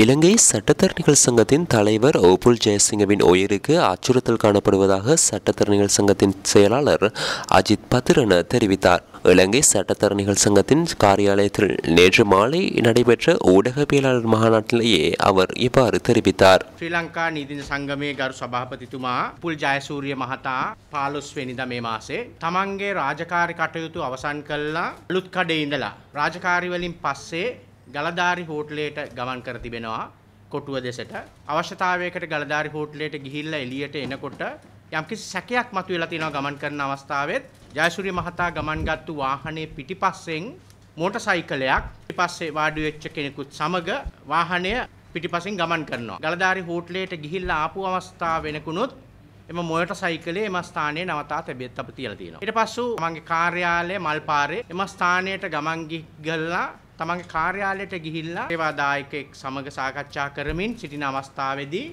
இலங்கை சட்டத்தரணிகள் சங்கத்தின் தலைவர் ஓபுல் ஜெயசிங்கவின் உயிருக்கு அச்சுறுத்தல் காணப்படுவதாக சட்டத்தரணிகள் சங்கத்தின் செயலாளர் அஜித் பத்திரன தெரிவித்தார் இலங்கை சட்டத்தரணிகள் சங்கத்தின் காரியாலயத்தில் நேற்று மாலை நடைபெற்ற ஊடகவியலாளர் மாநாட்டிலேயே அவர் இவ்வாறு தெரிவித்தார் ஸ்ரீலங்கா நீதி சங்கமே கரு சபாபதித்துமா புல் ஜயசூரிய மகதா பாலுஸ்வெனிதா மே மாசே தமங்கே ராஜகாரி கட்டயுத்து அவசான் கல்லா லுத்கடே இந்தலா ராஜகாரி வலின் பஸ்ஸே ගලධාරි හෝටලයට ගමන් කර තිබෙනවා කොටුව දෙසට අවශ්‍යතාවයකට ගලධාරි හෝටලයට ගිහිල්ල එලියට එනකොට යම්කිසි සැකයක් මතු වෙලා තියෙනවා ගමන් කරන අවස්ථාවෙත් ජයසූරිය මහතා ගමන්ගත්තු වාහනේ පිටිපස්සෙන් මෝටර් සයිකලයක් පිටිපස්සේ වාඩි වෙච්ච කෙනෙකුත් සමග වාහනය පිටිපස්සෙන් ගමන් කරනවා ගලධාරි හෝටලයට ගිහිල්ලා ආපු අවස්ථාව වෙනකුණුත් එම මොයට සයිකලේ එම ස්ථානයේ නවතා තැබෙත් අප තියලා තියෙනවා ඊට පස්සෙ මගේ කාර්යාලය මල්පාරේ එම ස්ථානයට ගමන් ගිහිල්ලා තමන්ගේ කාර්යාලයට ගිහිල්ලා ඒවා දායකෙක් සමග සාකච්ඡා කරමින් සිටින අවස්ථාවේදී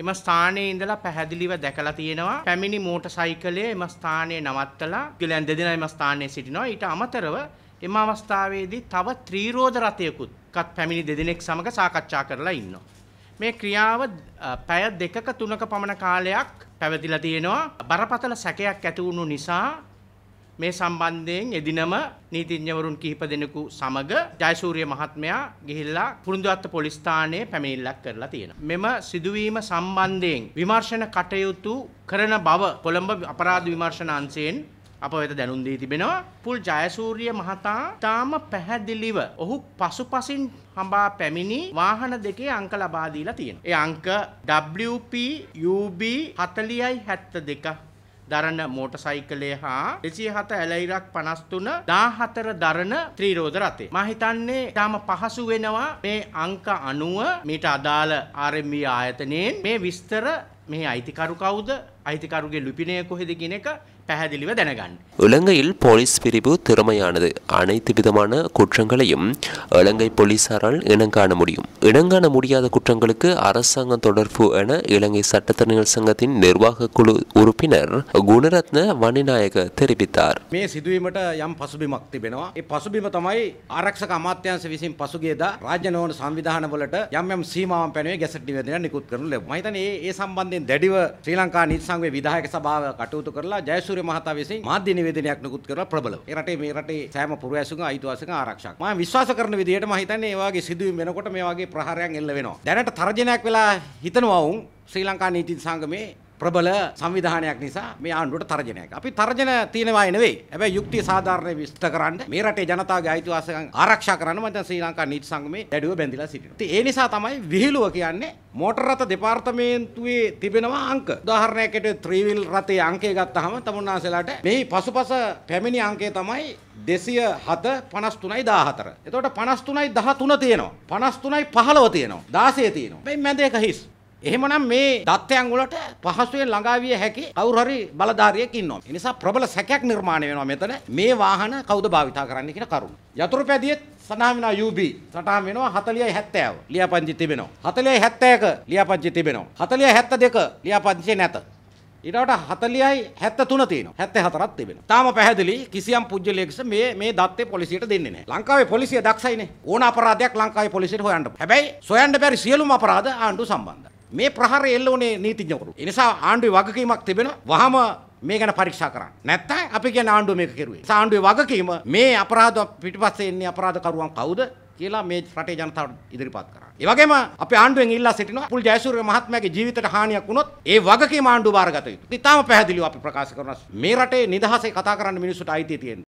එම ස්ථානයේ ඉඳලා පැහැදිලිව දැකලා තියෙනවා පැමිණි මෝටර් සයිකලය එම ස්ථානයේ නවත්තලා ගිලන් දෙදෙනා එම ස්ථානයේ සිටිනවා ඊට අමතරව එම අවස්ථාවේදී තව ත්‍රිරෝද රථයකුත්කත් පැමිණි දෙදෙනෙක් සමග සාකච්ඡා කරලා ඉන්නවා මේ ක්‍රියාව පැය දෙකක තුනක පමණ කාලයක් පැවතිලා තියෙනවා බරපතල සැකයක් ඇති වුණු නිසා මේ සම්බන්ධයෙන් එදිනම නීතිඥවරුන් කිහිප දෙනෙකු සමග ජයසූරිය මහත්මයා ගිහිල්ලා පුරුදුවත්ත පොලිස් ස්ථානයේ පැමිණිල්ලක් කරලා තියෙනවා. මෙම සිදුවීම සම්බන්ධයෙන් විමර්ශන කටයුතු කරන බව කොළඹ අපරාධ විමර්ශන අංශයෙන් අප වෙත දැනුම් දී තිබෙනවා. පුල් ජයසූරිය මහතා තාම පැහැදිලිව ඔහු පසුපසින් හඹා පැමිණි වාහන දෙකේ අංක ලබා දීලා තියෙනවා. ඒ අංක WP UB 4072 දරන මෝටසයිකලය හා දෙසිය හත ඇලයිරක් පනස්තුන දාහතර දරන ත්‍රීරෝධ රතේ. මහිතන්නේ තාම පහසු වෙනවා මේ අංක අනුව මීට අදාළ ආරම්භී ආයතනයෙන් මේ විස්තර මේ අයිතිකරු කවුද ஐதிகாரர்கள் லுபினே கொஹெது கினேக்க පැහැදිලිව දැනගන්න. இலங்கையில் போலீஸ் பிரிவு திறமையானது அனைத்து விதமான குற்றங்களையும் இலங்கை போலீசாரால் இனங்காண முடியும் இனங்காண முடியாத குற்றங்களுக்கு அரசாங்க தொடர்பு என இலங்கை சட்டத்தரணிகள் சங்கத்தின் நிர்வாக குழு உறுப்பினர் குணரத்ன வணிநாயக தெரிவித்தார் මේ සිදුවීමට යම් පසුබිමක් තිබෙනවා. ඒ පසුබිම තමයි ආරක්ෂක අමාත්‍යාංශ විසින් පසුගියදා රාජ්‍ය නොවන සංවිධාන වලට යම් යම් සීමාවන් පැනවේ ගැසට් නිවේදනය නිකුත් කරනු ලැබුණා. මම හිතන්නේ ඒ සම්බන්ධයෙන් දැඩිව ශ්‍රී ලංකා නීති සංවේ විධායක සභාව කටයුතු කරලා ජයසූරිය මහතා විසින් මාධ්‍ය නිවේදනයක් නිකුත් කරලා ප්‍රබලව. ඒ රටේ මේ රටේ සෑම පුරවැසියන්ගේ අයිතිවාසිකම් ආරක්ෂා කරනවා. මම විශ්වාස කරන විදිහට මම හිතන්නේ මේ වගේ සිදුවීම් වෙනකොට මේ වගේ ප්‍රහාරයන් එල්ල වෙනවා. දැනට තර්ජනයක් වෙලා හිතනවා වුන් ශ්‍රී ලංකා නීති සංගමේ ප්‍රබල සංවිධානයක් නිසා මේ ආණ්ඩුවට තර්ජනයක්. අපි තර්ජන තියෙනවා නෙවෙයි. හැබැයි යුක්තිය සාධාරණේ විස්තර කරන්න මේ රටේ ජනතාවගේ අයිතිවාසිකම් ආරක්ෂා කරන්න මම දැන් ශ්‍රී ලංකා නීති සංගමේ දැඩිව බැඳිලා සිටිනවා. ඉතින් ඒ නිසා තමයි විහිළුව කියන්නේ මෝටර රථ දෙපාර්තමේන්තුවේ තිබෙනවා අංක. උදාහරණයක් ඇටියට ත්‍රිවිල් රථයේ අංකය ගත්තාම තමුන්නාසලාට මෙහි පසුපස පැමිණි අංකය තමයි දෙසිය හත පනස් තුනයි දාහතර. එතකොට පනස් තුනයි දහ තුන තියෙනවා. පනස් තුනයි පහළව තියෙනවා. දාසය තියෙනවා. බැයි මැද එක හිස්. එහෙමනම් මේ தත්ත්වයන් වලට පහසුවෙන් ළඟා විය හැකි කවුරු හරි බලධාරියෙක් ඉන්නවා. ඒ නිසා ප්‍රබල සැකයක් නිර්මාණය වෙනවා මෙතන. මේ වාහන කවුද භාවිතා කරන්නේ කියන කරුණ. යතුරු පැදියෙත් සඳහන් වෙනවා UB. සටහන් වෙනවා 40යි 70ව. ලියාපදිංචි තිබෙනවා. 40යි 71 ලියාපදිංචි තිබෙනවා. 40යි 72 ලියාපදිංචි නැත. ඊටවට 40යි 73 තියෙනවා 74ක් තිබෙනවා. තාම පැහැදිලි කිසියම් පුජ්‍යලයකස මේ මේ දත්තේ පොලිසියට දෙන්නේ නැහැ. ලංකාවේ පොලිසිය දක්ෂයිනේ. ඕන අපරාධයක් ලංකාවේ පොලිසියට හොයන්න. හැබැයි සොයන්න බැරි සියලුම අපරාධ ආණ්ඩුව සම්බන්ධයි. මේ ප්‍රහාරය එල්ල උනේ නීතිඥවරු. ඒ නිසා ආණ්ඩුවේ වගකීමක් තිබෙනවා. වහම මේ ගැන පරීක්ෂා කරන්න. නැත්නම් අපි කියන ආණ්ඩුව මේක කෙරුවේ. ආණ්ඩුවේ වගකීම මේ අපරාධ පිටිපස්සේ ඉන්නේ අපරාධකරුවන් කවුද කියලා මේ රටේ ජනතාවට ඉදිරිපත් කරන්න. ඒ වගේම අපේ ආණ්ඩුවෙන් ඉල්ලා සිටිනවා පුල් ජයසූරිය මහත්මයාගේ ජීවිතයට හානියක් වුණොත් ඒ වගකීම ආණ්ඩුව බාරගත යුතුයි. ඉතාලම පැහැදිලිව අපි ප්‍රකාශ කරනවා මේ රටේ නිදහසේ කතා කරන්න මිනිස්සුන්ට අයිතිය තියෙන.